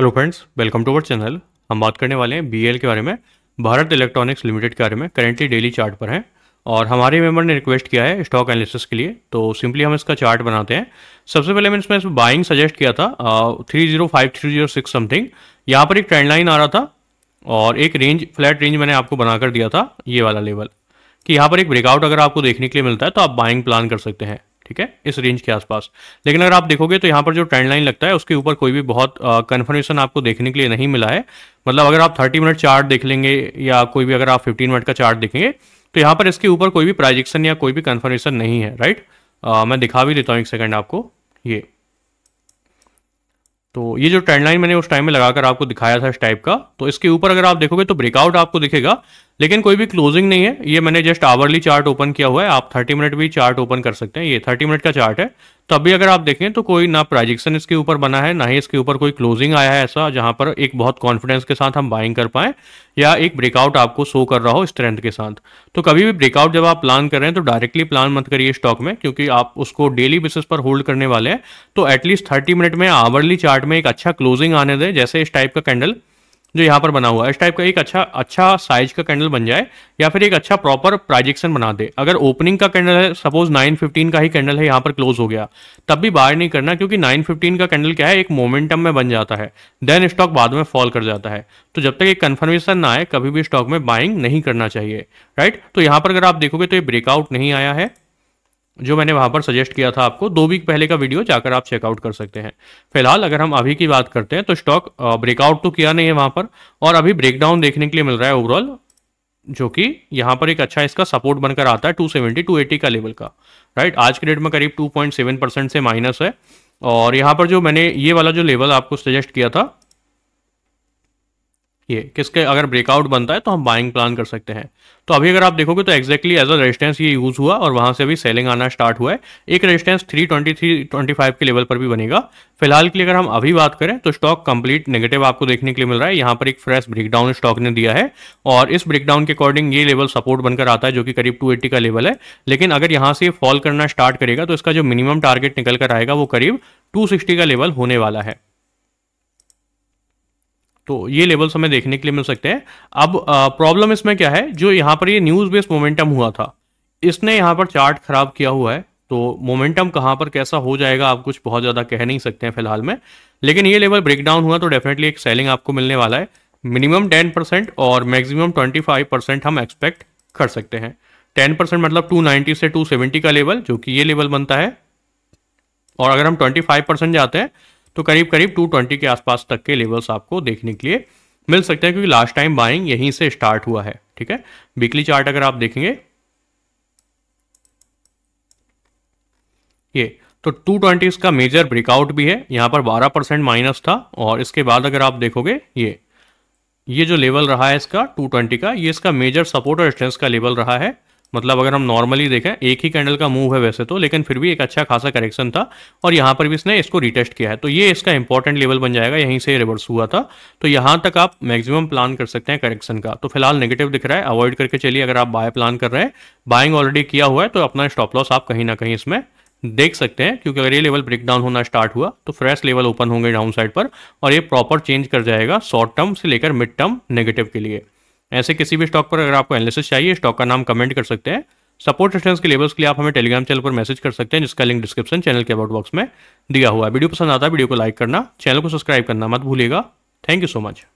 hello friends welcome to our channel हम बात करने वाले हैं बीएल के बारे में भारत इलेक्ट्रॉनिक्स लिमिटेड के बारे में करेंटली डेली चार्ट पर हैं और हमारे मेंबर ने रिक्वेस्ट किया है स्टॉक एनालिसिस के लिए तो सिंपली हम इसका चार्ट बनाते हैं सबसे पहले मैंने इसमें बाइंग सजेस्ट किया था three zero five three zero six something यहाँ पर एक ट्रेंड लाइन आ रहा था और एक रेंज फ्लैट रेंज मैंने आपको बनाकर दिया था ये वाला लेवल कि यहाँ पर एक ब्रेकआउट अगर आपको देखने के लिए मिलता है तो आप बाइंग प्लान कर सकते हैं ठीक है इस रेंज के आसपास लेकिन अगर आप देखोगे तो यहाँ पर जो ट्रेंड लाइन लगता है उसके ऊपर कोई भी बहुत कन्फर्मेशन आपको देखने के लिए नहीं मिला है मतलब अगर आप 30 मिनट चार्ट देख लेंगे या कोई भी अगर आप 15 मिनट का चार्ट देखेंगे तो यहाँ पर इसके ऊपर कोई भी प्राइजेक्शन या कोई भी कन्फर्मेशन नहीं है राइट आ, मैं दिखा भी देता हूँ एक सेकेंड आपको ये तो ये जो ट्रेंड लाइन मैंने उस टाइम में लगाकर आपको दिखाया था इस टाइप का तो इसके ऊपर अगर आप देखोगे तो ब्रेकआउट आपको दिखेगा लेकिन कोई भी क्लोजिंग नहीं है ये मैंने जस्ट आवरली चार्ट ओपन किया हुआ है आप 30 मिनट भी चार्ट ओपन कर सकते हैं ये 30 मिनट का चार्ट है तब भी अगर आप देखें तो कोई ना प्राइजेक्शन इसके ऊपर बना है ना ही इसके ऊपर कोई क्लोजिंग आया है ऐसा जहां पर एक बहुत कॉन्फिडेंस के साथ हम बाइंग कर पाए या एक ब्रेकआउट आपको शो कर रहा हो स्ट्रेंथ के साथ तो कभी भी ब्रेकआउट जब आप प्लान कर रहे हैं तो डायरेक्टली प्लान मत करिए स्टॉक में क्योंकि आप उसको डेली बेसिस पर होल्ड करने वाले हैं तो एटलीस्ट थर्टी मिनट में आवरली चार्ट में एक अच्छा क्लोजिंग आने दें जैसे इस टाइप का कैंडल जो यहाँ पर बना हुआ है इस टाइप का एक अच्छा अच्छा साइज का कैंडल बन जाए या फिर एक अच्छा प्रॉपर प्राइजेक्शन बना दे अगर ओपनिंग का कैंडल है सपोज 915 का ही कैंडल है यहाँ पर क्लोज हो गया तब भी बाय नहीं करना क्योंकि 915 का कैंडल क्या है एक मोमेंटम में बन जाता है देन स्टॉक बाद में फॉल कर जाता है तो जब तक एक कन्फर्मेशन ना आए कभी भी स्टॉक में बाइंग नहीं करना चाहिए राइट तो यहाँ पर अगर आप देखोगे तो ये ब्रेकआउट नहीं आया है जो मैंने वहाँ पर सजेस्ट किया था आपको दो वीक पहले का वीडियो जाकर आप चेकआउट कर सकते हैं फिलहाल अगर हम अभी की बात करते हैं तो स्टॉक ब्रेकआउट तो किया नहीं है वहाँ पर और अभी ब्रेकडाउन देखने के लिए मिल रहा है ओवरऑल जो कि यहाँ पर एक अच्छा इसका सपोर्ट बनकर आता है 270, 280 का लेवल का राइट आज के डेट में करीब 2.7 परसेंट से माइनस है और यहाँ पर जो मैंने ये वाला जो लेवल आपको सजेस्ट किया था ये किसके अगर ब्रेकआउट बनता है तो हम बाइंग प्लान कर सकते हैं तो अभी अगर आप देखोगे तो एक्जैक्टली एज अ रेजिस्टेंस ये यूज़ हुआ और वहां से भी सेलिंग आना स्टार्ट हुआ है एक रेजिस्टेंस 323, 25 के लेवल पर भी बनेगा फिलहाल के लिए अगर हम अभी बात करें तो स्टॉक कंप्लीट नेगेटिव आपको देखने के लिए मिल रहा है यहाँ पर एक फ्रेश ब्रेकडाउन स्टॉक ने दिया है और इस ब्रेकडाउन के अकॉर्डिंग ये लेवल सपोर्ट बनकर आता है जो कि करीब टू का लेवल है लेकिन अगर यहाँ से फॉल करना स्टार्ट करेगा तो इसका जो मिनिमम टारगेट निकल कर आएगा वो करीब टू का लेवल होने वाला है तो ये लेवल्स हमें देखने के लिए मिल सकते हैं अब प्रॉब्लम इसमें क्या है जो यहाँ पर ये न्यूज़ बेस्ड मोमेंटम हुआ था इसने यहाँ पर चार्ट खराब किया हुआ है तो मोमेंटम कहाँ पर कैसा हो जाएगा आप कुछ बहुत ज़्यादा कह नहीं सकते हैं फिलहाल में लेकिन ये लेवल ब्रेकडाउन हुआ तो डेफिनेटली एक सेलिंग आपको मिलने वाला है मिनिमम टेन परसेंट और मैक्सिमम ट्वेंटी फाइव परसेंट हम एक्सपेक्ट कर सकते हैं टेन परसेंट मतलब टू नाइनटी से टू सेवेंटी का लेवल जो कि ये लेवल बनता है और अगर हम ट्वेंटी फाइव परसेंट जाते हैं तो करीब करीब 220 के आसपास तक के लेवल्स आपको देखने के लिए मिल सकते हैं क्योंकि लास्ट टाइम बाइंग यहीं से स्टार्ट हुआ है ठीक है वीकली चार्ट अगर आप देखेंगे ये तो 220 इसका मेजर ब्रेकआउट भी है यहां पर 12 परसेंट माइनस था और इसके बाद अगर आप देखोगे ये ये जो लेवल रहा है इसका 220 का ये इसका मेजर सपोर्ट और स्ट्रेंस का लेवल रहा है मतलब अगर हम नॉर्मली देखें एक ही कैंडल का मूव है वैसे तो लेकिन फिर भी एक अच्छा खासा करेक्शन था और यहाँ पर भी इसने इसको रिटेस्ट किया है तो ये इसका इंपॉर्टेंट लेवल बन जाएगा यहीं से रिवर्स हुआ था तो यहाँ तक आप मैक्सिमम प्लान कर सकते हैं करेक्शन का तो फिलहाल नेगेटिव दिख रहा है अवॉइड करके चलिए अगर आप बाय प्लान कर रहे हैं बाइंग ऑलरेडी किया हुआ है तो अपना स्टॉप लॉस आप कहीं ना कहीं इसमें देख सकते हैं क्योंकि अगर ये लेवल ब्रेक डाउन होना स्टार्ट हुआ तो फ्रेश लेवल ओपन होंगे डाउन साइड पर और ये प्रॉपर चेंज कर जाएगा शॉर्ट टर्म से लेकर मिड टर्म नेगेटिव के लिए ऐसे किसी भी स्टॉक पर अगर आपको एनालिसिस चाहिए स्टॉक का नाम कमेंट कर सकते हैं सपोर्ट स्टेंस के लेवल्स के लिए आप हमें टेलीग्राम चैनल पर मैसेज कर सकते हैं जिसका लिंक डिस्क्रिप्शन चैनल के अबाउट बॉक्स में दिया हुआ है वीडियो पसंद आता है वीडियो को लाइक करना चैनल को सब्सक्राइब करना मत भूलेगा थैंक यू सो मच